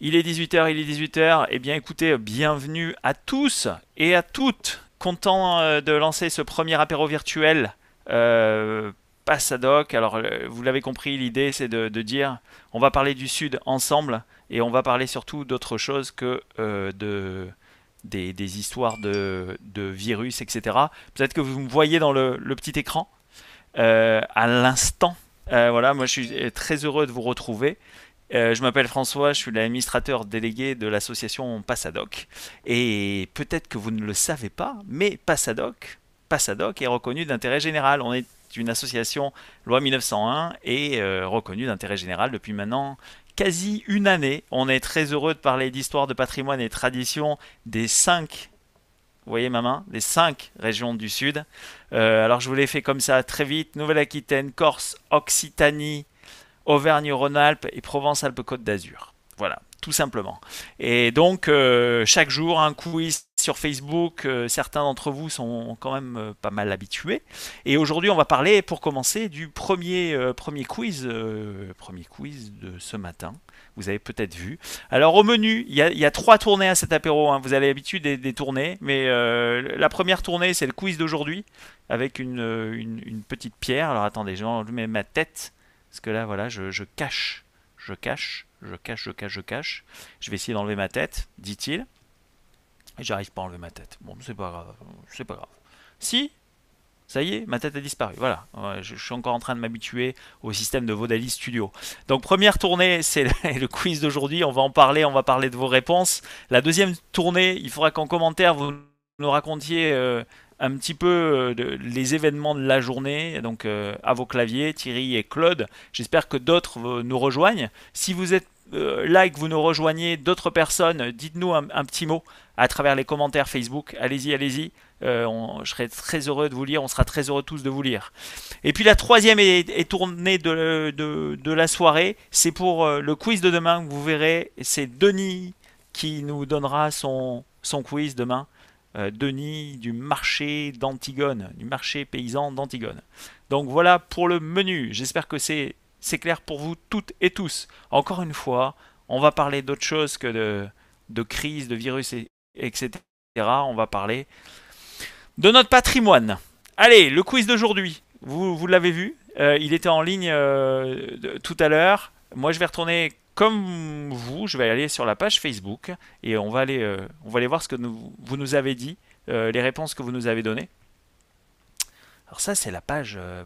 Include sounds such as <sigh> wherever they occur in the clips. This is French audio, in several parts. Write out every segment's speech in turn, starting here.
Il est 18h, il est 18h. Eh bien écoutez, bienvenue à tous et à toutes. Content euh, de lancer ce premier apéro virtuel euh, Passadoc. Alors euh, vous l'avez compris, l'idée c'est de, dire on va parler du Sud ensemble et on va parler surtout d'autre chose que euh, de, des, histoires de, virus, etc. Peut-être que vous me voyez dans le, petit écran à l'instant. voilà, moi je suis très heureux de vous retrouver. Euh, je m'appelle François, je suis l'administrateur délégué de l'association Passadoc. Et peut-être que vous ne le savez pas, mais Passadoc, est reconnu d'intérêt général. On est une association loi 1901 et euh, reconnue d'intérêt général depuis maintenant quasi une année. On est très heureux de parler d'histoire, de patrimoine et tradition des cinq voyez cinq régions du sud. Euh, alors je vous l'ai fait comme ça très vite. Nouvelle-Aquitaine, Corse, Occitanie, Auvergne-Rhône-Alpes et Provence-Alpes-Côte d'Azur. Voilà, tout simplement. Et donc, euh, chaque jour, un quiz sur Facebook. Euh, certains d'entre vous sont quand même euh, pas mal habitués. Et aujourd'hui, on va parler, pour commencer, du premier, premier quiz, premier quiz de ce matin. Vous avez peut-être vu. Alors, au menu, il y, a trois tournées à cet apéro. Hein. Vous avez l'habitude des, tournées. Mais la première tournée, c'est le quiz d'aujourd'hui, avec une, une, une, petite pierre. Alors, attendez, je mets ma tête. Parce que là, voilà, je, cache, je cache, je cache, je cache, je cache. Je vais essayer d'enlever ma tête, dit-il. Et j'arrive pas à enlever ma tête. Bon, c'est pas grave, c'est pas grave. Si, ça y est, ma tête a disparu. Voilà, je suis encore en train de m'habituer au système de Vodali Studio. Donc première tournée, c'est <laughs> le quiz d'aujourd'hui. On va en parler, on va parler de vos réponses. La deuxième tournée, il faudra qu'en commentaire vous nous racontiez euh, un petit peu euh, de, les événements de la journée, donc euh, à vos claviers, Thierry et Claude. J'espère que d'autres euh, nous rejoignent. Si vous êtes là et que vous nous rejoignez, d'autres personnes, dites-nous un, petit mot à travers les commentaires Facebook. Allez-y, allez-y. je serai très heureux de vous lire, on sera très heureux tous de vous lire. Et puis la troisième est, tournée de, la soirée, c'est pour le quiz de demain, vous verrez, c'est Denis qui nous donnera son, son quiz demain. Euh, Denis du marché d'Antigone, du marché paysan d'Antigone. Donc voilà pour le menu. J'espère que c'est clair pour vous toutes et tous. Encore une fois, on va parler d'autre chose que de, de crise, de virus, et, etc. On va parler de notre patrimoine. Allez, le quiz d'aujourd'hui. Vous, l'avez vu, euh, il était en ligne euh, tout à l'heure. Moi, je vais retourner comme vous, je vais aller sur la page Facebook et on va aller, euh, on va aller voir ce que vous nous avez dit, euh, les réponses que vous nous avez données. Alors ça, c'est la page, euh,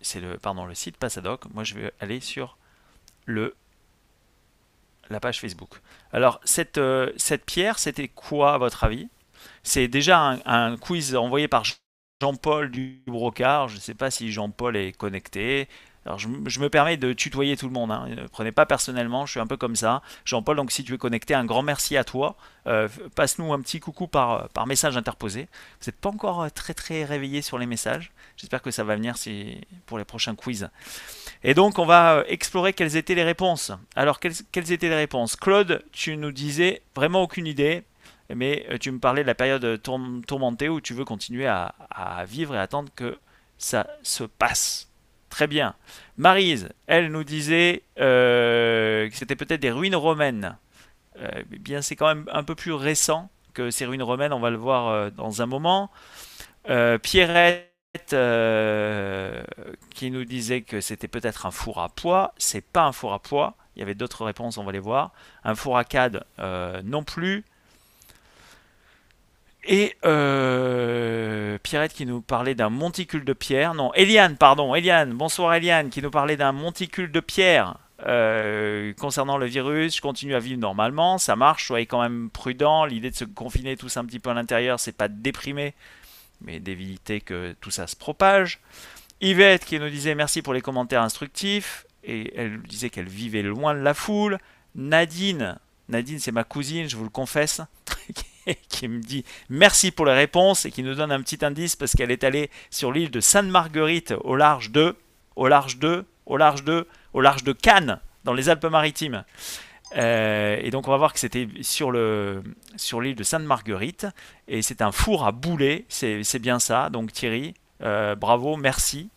c'est le, pardon, le site Passadoc. Moi, je vais aller sur le la page Facebook. Alors cette, cette pierre, c'était quoi votre avis C'est déjà un, un, quiz envoyé par Jean-Paul du Brocard. Je ne sais pas si Jean-Paul est connecté. Alors je, me permets de tutoyer tout le monde, hein. ne prenez pas personnellement, je suis un peu comme ça. Jean-Paul, donc si tu es connecté, un grand merci à toi. Euh, passe-nous un petit coucou par, euh, message interposé. Vous n'êtes pas encore euh, très très réveillé sur les messages. J'espère que ça va venir pour les prochains quiz. Et donc on va explorer quelles étaient les réponses. Alors quelles, étaient les réponses Claude, tu nous disais vraiment aucune idée, mais tu me parlais de la période tourmentée où tu veux continuer à vivre et attendre que ça se passe. Très bien. Marise, elle nous disait euh, que c'était peut-être des ruines romaines. Euh, bien, c'est quand même un peu plus récent que ces ruines romaines, on va le voir euh, dans un moment. Pierrette, qui nous disait que c'était peut-être un four à pois. C'est pas un four à poids. Il y avait d'autres réponses, on va les voir. Un four à cad, non plus. Et euh, Pierrette qui nous parlait d'un monticule de pierre. Non, Eliane, pardon, Eliane, bonsoir Eliane, qui nous parlait d'un monticule de pierre. Euh, concernant le virus, je continue à vivre normalement, ça marche, soyez quand même prudent. L'idée de se confiner tous un petit peu à l'intérieur, c'est pas de déprimer, mais d'éviter que tout ça se propage. Yvette qui nous disait merci pour les commentaires instructifs, et elle disait qu'elle vivait loin de la foule. Nadine, Nadine c'est ma cousine, je vous le confesse, <laughs> qui me dit merci pour les réponses et qui nous donne un petit indice parce qu'elle est allée sur l'île de Sainte-Marguerite au large de, au large de, au large de, au large de Cannes, dans les Alpes-Maritimes. Euh, et donc on va voir que c'était sur le sur l'île de Sainte-Marguerite et c'est un four à boulet, c'est bien ça. Donc Thierry, euh, bravo, merci.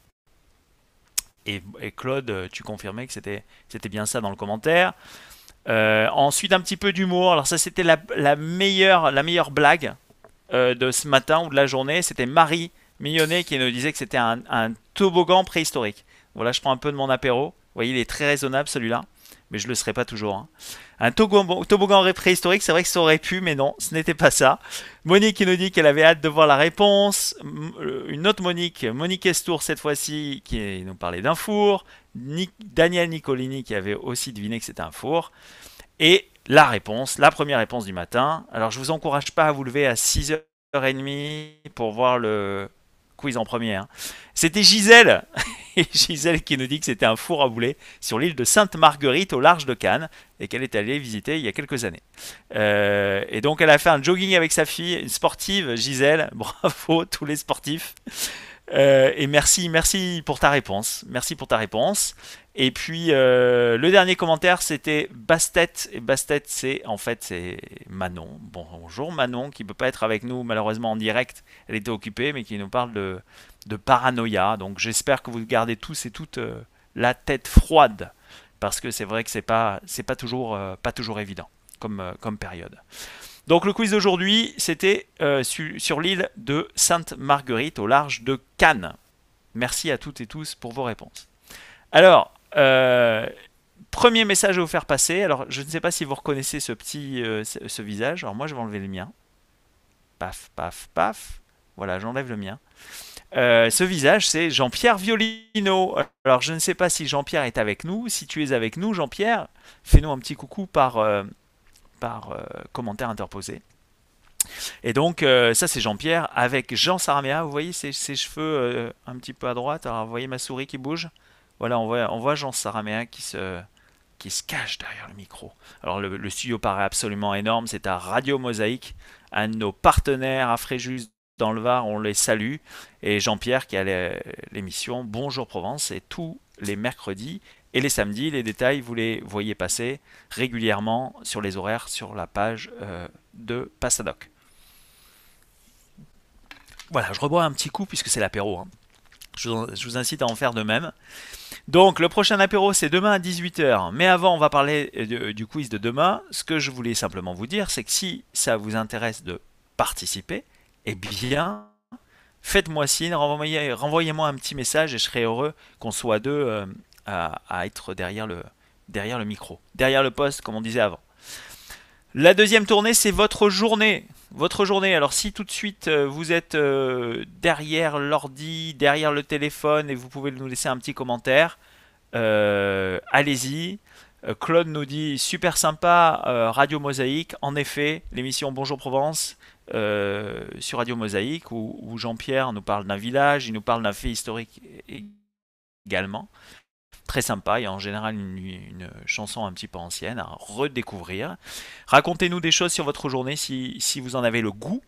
Et, et, Claude, tu confirmais que c'était bien ça dans le commentaire. Euh, ensuite, un petit peu d'humour. Alors ça, c'était la, meilleure, la meilleure blague euh, de ce matin ou de la journée. C'était Marie Millonnet qui nous disait que c'était un, un, toboggan préhistorique. Voilà, je prends un peu de mon apéro. Vous voyez, il est très raisonnable celui-là mais je le serai pas toujours. Hein. Un toboggan, préhistorique, c'est vrai que ça aurait pu, mais non, ce n'était pas ça. Monique qui nous dit qu'elle avait hâte de voir la réponse. Euh, une autre Monique, Monique Estour cette fois-ci, qui nous parlait d'un four. Daniel Nicolini qui avait aussi deviné que c'était un four. Et la réponse, la première réponse du matin. Alors je vous encourage pas à vous lever à 6h30 pour voir le, quiz en première. Hein. C'était Gisèle. <laughs> Gisèle qui nous dit que c'était un four à boulet sur l'île de Sainte-Marguerite au large de Cannes et qu'elle est allée visiter il y a quelques années. Euh, et donc elle a fait un jogging avec sa fille, une sportive, Gisèle. <laughs> Bravo tous les sportifs. Euh, et merci, merci pour ta réponse. Merci pour ta réponse. Et puis euh, le dernier commentaire, c'était Bastet. Et Bastet, c'est en fait c'est Manon. Bonjour Manon, qui peut pas être avec nous malheureusement en direct. Elle était occupée, mais qui nous parle de, de paranoïa. Donc j'espère que vous gardez tous et toutes euh, la tête froide, parce que c'est vrai que c'est pas c'est pas toujours pas toujours évident comme comme période. Donc le quiz d'aujourd'hui, c'était euh, sur l'île de Sainte-Marguerite au large de Cannes. Merci à toutes et tous pour vos réponses. Alors, euh, premier message à vous faire passer. Alors, je ne sais pas si vous reconnaissez ce petit euh, ce, visage. Alors moi, je vais enlever le mien. Paf, paf, paf. Voilà, j'enlève le mien. ce visage, c'est Jean-Pierre Violino. Alors, je ne sais pas si Jean-Pierre est avec nous. Si tu es avec nous, Jean-Pierre, fais-nous un petit coucou par, par euh, commentaire interposé. Et donc, euh, ça c'est Jean-Pierre avec Jean saraméa Vous voyez ses, cheveux euh, un petit peu à droite. Alors, vous voyez ma souris qui bouge. Voilà, on voit, on voit Jean saraméa qui se, qui se cache derrière le micro. Alors, le, studio paraît absolument énorme. C'est à Radio Mosaïque, un de nos partenaires à Fréjus dans le Var. On les salue. Et Jean-Pierre qui a l'émission Bonjour Provence. Et tous les mercredis et les samedis, les détails, vous les voyez passer régulièrement sur les horaires sur la page euh, de Passadoc. Voilà, je rebois un petit coup puisque c'est l'apéro. Hein. Je, vous, incite à en faire de même. Donc le prochain apéro c'est demain à 18h. Mais avant on va parler euh, du quiz de demain. Ce que je voulais simplement vous dire c'est que si ça vous intéresse de participer, eh bien faites-moi signe, renvoyez-moi un petit message et je serai heureux qu'on soit deux euh, à, être derrière le, derrière le micro, derrière le poste, comme on disait avant. La deuxième tournée, c'est votre journée. Votre journée. Alors si tout de suite euh, vous êtes euh, derrière l'ordi, derrière le téléphone et vous pouvez nous laisser un petit commentaire, euh, allez-y. Claude nous dit super sympa Radio Mosaïque. En effet, l'émission Bonjour Provence sur Radio Mosaïque où Jean-Pierre nous parle d'un village, il nous parle d'un fait historique également très sympa. Il y a en général une, chanson un petit peu ancienne à redécouvrir. Racontez-nous des choses sur votre journée si, vous en avez le goût.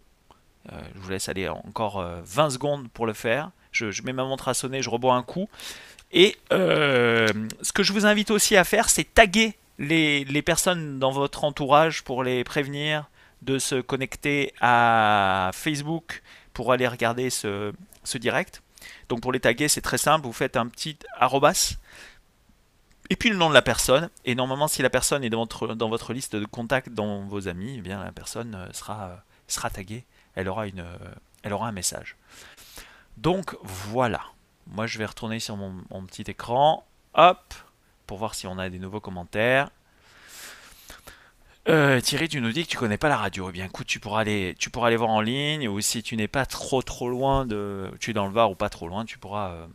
Euh, je vous laisse aller encore 20 euh, secondes pour le faire. Je, mets ma montre à sonner, je rebois un coup. Et euh, ce que je vous invite aussi à faire, c'est taguer les, personnes dans votre entourage pour les prévenir de se connecter à Facebook pour aller regarder ce, ce direct. Donc pour les taguer, c'est très simple, vous faites un petit arrobas et puis le nom de la personne. Et normalement, si la personne est dans votre, dans votre liste de contacts, dans vos amis, eh bien la personne euh, sera, euh, sera taguée. Elle aura, une, euh, elle aura un message. Donc voilà. Moi, je vais retourner sur mon, mon petit écran. Hop, pour voir si on a des nouveaux commentaires. Euh, Thierry, tu nous dis que tu connais pas la radio. Eh bien, écoute, tu pourras aller, tu pourras aller voir en ligne, ou si tu n'es pas trop trop loin de, tu es dans le bar ou pas trop loin, tu pourras, euh,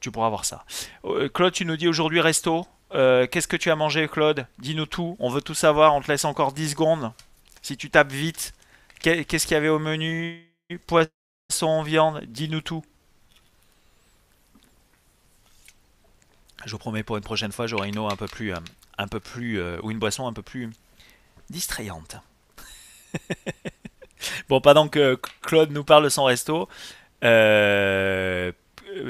tu pourras voir ça. Euh, Claude, tu nous dis aujourd'hui resto. Qu'est-ce que tu as mangé, Claude Dis-nous tout. On veut tout savoir. On te laisse encore 10 secondes. Si tu tapes vite, qu'est-ce qu'il y avait au menu Poisson, viande. Dis-nous tout. Je vous promets pour une prochaine fois, j'aurai une eau un peu plus, un peu plus, ou une boisson un peu plus distrayante. <laughs> bon, pendant que Claude nous parle de son resto, euh,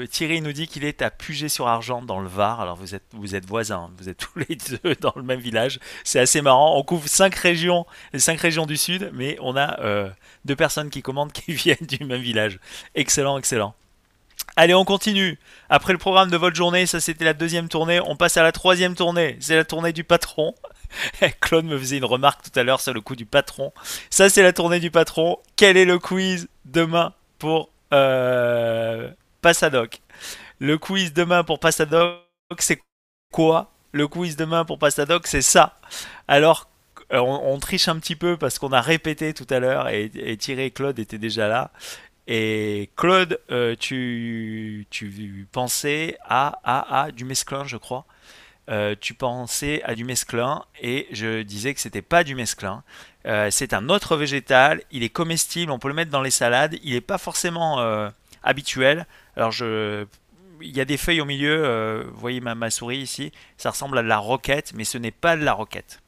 Thierry nous dit qu'il est à Puget-sur-Argent dans le Var. Alors vous êtes, vous êtes voisins, hein, vous êtes <laughs> tous les deux dans le même village. C'est assez marrant. On couvre cinq régions, les cinq régions du sud, mais on a euh, deux personnes qui commandent <laughs> qui viennent du même village. Excellent, excellent. Allez, on continue. Après le programme de votre journée, ça c'était la deuxième tournée. On passe à la troisième tournée. C'est la tournée du patron. <laughs> Claude me faisait une remarque tout à l'heure sur le coup du patron. Ça, c'est la tournée du patron. Quel est le quiz demain pour euh, Passadoc Le quiz demain pour Passadoc, c'est quoi Le quiz demain pour Passadoc, c'est ça. Alors, euh, on, triche un petit peu parce qu'on a répété tout à l'heure et, tiré. Thierry Claude était déjà là. Et Claude, euh, tu, tu pensais à, à, à du mesclin, je crois. Euh, tu pensais à du mesclin et je disais que c'était pas du mesclun euh, c'est un autre végétal, il est comestible, on peut le mettre dans les salades, il n'est pas forcément euh, habituel. Alors je... il y a des feuilles au milieu, vous voyez ma, souris ici, ça ressemble à de la roquette, mais ce n'est pas de la roquette.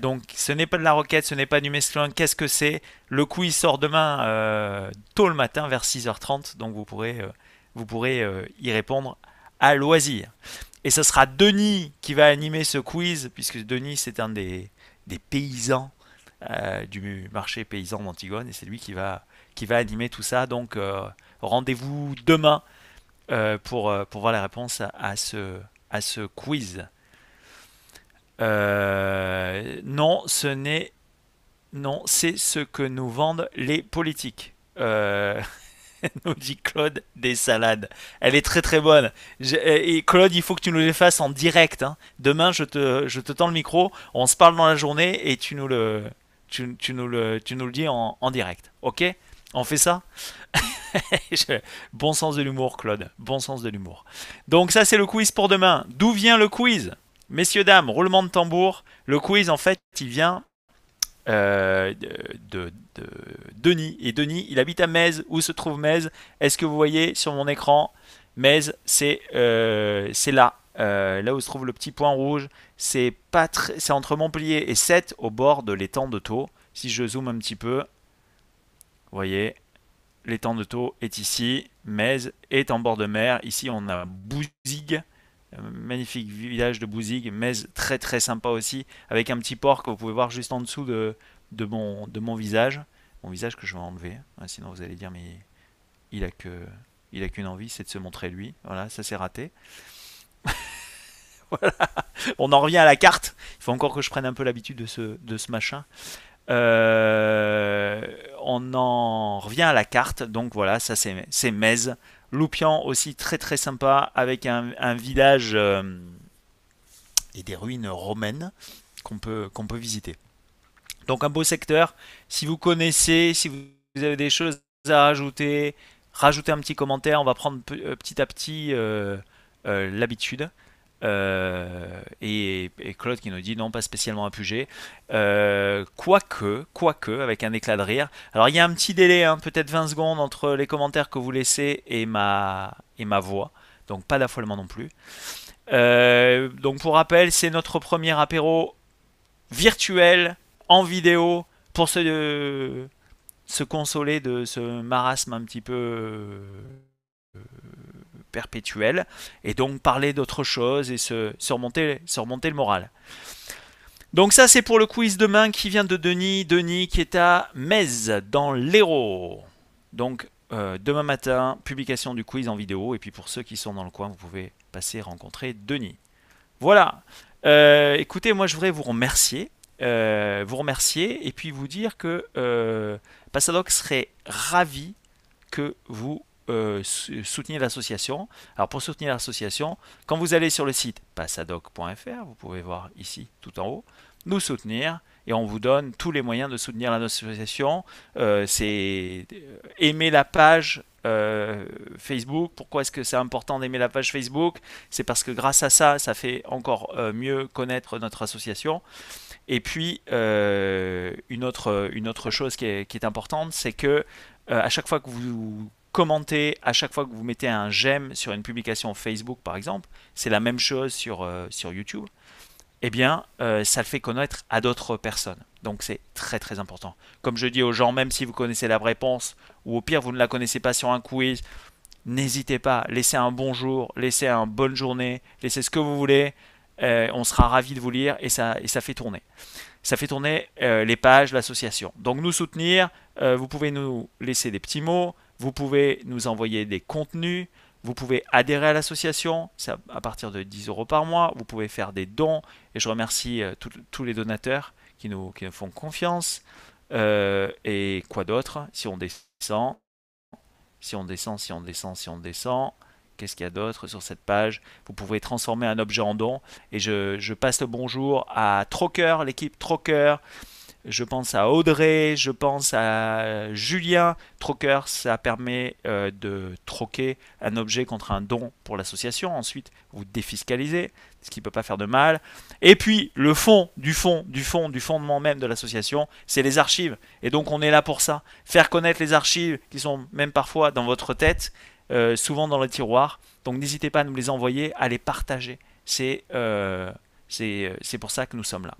donc ce n'est pas de la roquette, ce n'est pas du mesclin, qu'est-ce que c'est Le coup il sort demain tôt le matin vers 6h30, donc vous pourrez, vous pourrez y répondre à loisir. Et ce sera Denis qui va animer ce quiz, puisque Denis, c'est un des, paysans euh, du marché paysan d'Antigone, et c'est lui qui va, qui va animer tout ça. Donc euh, rendez-vous demain euh, pour, pour voir la réponse à, ce, à ce quiz. non, ce n'est. Non, c'est ce que nous vendent les politiques. <laughs> <laughs> nous dit Claude, des salades. Elle est très très bonne. Euh, et Claude, il faut que tu nous les fasses en direct. Hein. Demain, je te, je te tends le micro, on se parle dans la journée et tu nous le, tu, nous le, tu nous le dis en, en direct. Ok On fait ça <laughs> Bon sens de l'humour, Claude. Bon sens de l'humour. Donc ça, c'est le quiz pour demain. D'où vient le quiz Messieurs, dames, roulement de tambour. Le quiz, en fait, il vient euh, de, Denis. Et Denis, il habite à Metz. Où se trouve Metz Est-ce que vous voyez sur mon écran Metz, c'est euh, là. Euh, là où se trouve le petit point rouge. C'est c'est entre Montpellier et 7 au bord de l'étang de taux Si je zoome un petit peu, vous voyez, l'étang de taux est ici. Metz est en bord de mer. Ici, on a Bouzigues magnifique village de bouzig mais très très sympa aussi, avec un petit port que vous pouvez voir juste en dessous de, de, mon, de mon visage. Mon visage que je vais enlever, hein, sinon vous allez dire mais il a que il a qu'une envie, c'est de se montrer lui. Voilà, ça s'est raté. <laughs> voilà. On en revient à la carte. Il faut encore que je prenne un peu l'habitude de ce, de ce machin. Euh, on en revient à la carte. Donc voilà, ça c'est Mez. Loupian aussi très très sympa avec un, village euh, et des ruines romaines qu'on peut, peut visiter. Donc un beau secteur. Si vous connaissez, si vous avez des choses à rajouter, rajoutez un petit commentaire. On va prendre euh, petit à petit euh, l'habitude. Euh, et, Claude qui nous dit non, pas spécialement à Puget. Euh, quoique, quoique, avec un éclat de rire. Alors il y a un petit délai, hein, peut-être 20 secondes entre les commentaires que vous laissez et ma, et ma voix. Donc pas d'affolement non plus. Euh, donc pour rappel, c'est notre premier apéro virtuel en vidéo pour se, se consoler de ce marasme un petit peu perpétuel et donc parler d'autre chose et se, surmonter, le moral. Donc ça c'est pour le quiz demain qui vient de Denis, Denis qui est à Metz dans l'Hérault. Donc euh, demain matin, publication du quiz en vidéo, et puis pour ceux qui sont dans le coin, vous pouvez passer rencontrer Denis. Voilà. Euh, écoutez, moi je voudrais vous remercier. Euh, vous remercier et puis vous dire que Passadoc serait ravi que vous euh, soutenir l'association. Alors pour soutenir l'association, quand vous allez sur le site passadoc.fr, vous pouvez voir ici tout en haut, nous soutenir et on vous donne tous les moyens de soutenir l'association. Euh, c'est euh, aimer la page Facebook. Pourquoi est-ce que c'est important d'aimer la page Facebook C'est parce que grâce à ça, ça fait encore mieux connaître notre association. Et puis, une, autre, une autre chose qui est importante, c'est que à chaque fois que vous commenter à chaque fois que vous mettez un j'aime sur une publication Facebook par exemple, c'est la même chose sur, euh, sur YouTube, eh bien euh, ça le fait connaître à d'autres personnes. Donc c'est très très important. Comme je dis aux gens, même si vous connaissez la réponse, ou au pire vous ne la connaissez pas sur un quiz, n'hésitez pas, laissez un bonjour, laissez une bonne journée, laissez ce que vous voulez, euh, on sera ravi de vous lire et ça, et ça fait tourner. Ça fait tourner les pages, l'association. Donc nous soutenir, vous pouvez nous laisser des petits mots, vous pouvez nous envoyer des contenus. Vous pouvez adhérer à l'association, c'est à partir de 10 euros par mois. Vous pouvez faire des dons et je remercie euh, tous les donateurs qui nous, font confiance. Euh, et quoi d'autre Si on descend, si on descend, si on descend, si on descend, qu'est-ce qu'il y a d'autre sur cette page Vous pouvez transformer un objet en don. Et je, je passe le bonjour à Trocker, l'équipe Trocker je pense à Audrey, je pense à Julien. Trocker, ça permet euh, de troquer un objet contre un don pour l'association. Ensuite, vous défiscalisez, ce qui ne peut pas faire de mal. Et puis, le fond du fond, du fond, du fondement même de l'association, c'est les archives. Et donc, on est là pour ça. Faire connaître les archives qui sont même parfois dans votre tête, euh, souvent dans le tiroir. Donc, n'hésitez pas à nous les envoyer, à les partager. C'est euh, pour ça que nous sommes là.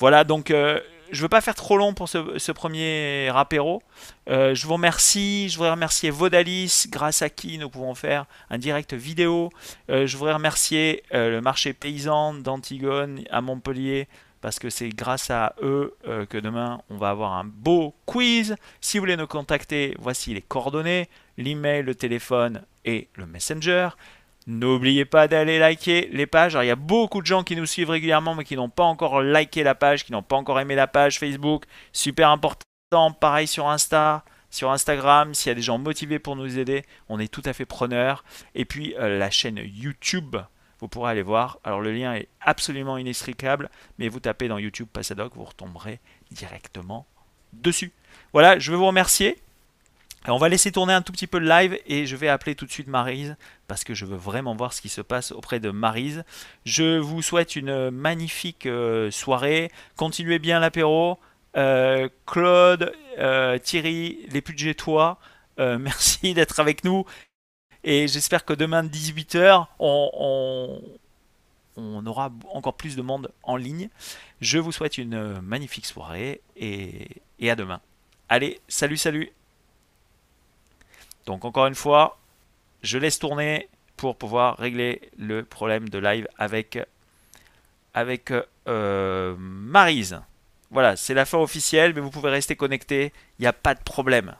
Voilà, donc je veux pas faire trop long pour ce, premier apéro. Euh, je vous remercie. Je voudrais remercier Vodalis, grâce à qui nous pouvons faire un direct vidéo. Euh, je voudrais remercier euh, le marché paysan d'Antigone à Montpellier parce que c'est grâce à eux que demain on va avoir un beau quiz. Si vous voulez nous contacter, voici les coordonnées, l'email, le téléphone et le messenger. N'oubliez pas d'aller liker les pages. Alors, il y a beaucoup de gens qui nous suivent régulièrement, mais qui n'ont pas encore liké la page, qui n'ont pas encore aimé la page Facebook. Super important. Pareil sur Insta, sur Instagram. S'il y a des gens motivés pour nous aider, on est tout à fait preneurs. Et puis, euh, la chaîne YouTube, vous pourrez aller voir. Alors, le lien est absolument inextricable, mais vous tapez dans YouTube Passadoc, vous retomberez directement dessus. Voilà, je veux vous remercier on va laisser tourner un tout petit peu le live et je vais appeler tout de suite Marise parce que je veux vraiment voir ce qui se passe auprès de Marise. Je vous souhaite une magnifique euh, soirée. Continuez bien l'apéro. Euh, Claude, euh, Thierry, les budgets toi, <laughs> merci d'être avec nous. Et j'espère que demain 18h, on, on, aura encore plus de monde en ligne. Je vous souhaite une magnifique soirée et à demain. Allez, salut, salut donc encore une fois, je laisse tourner pour pouvoir régler le problème de live avec, avec euh, Marise. Voilà, c'est la fin officielle, mais vous pouvez rester connecté, il n'y a pas de problème.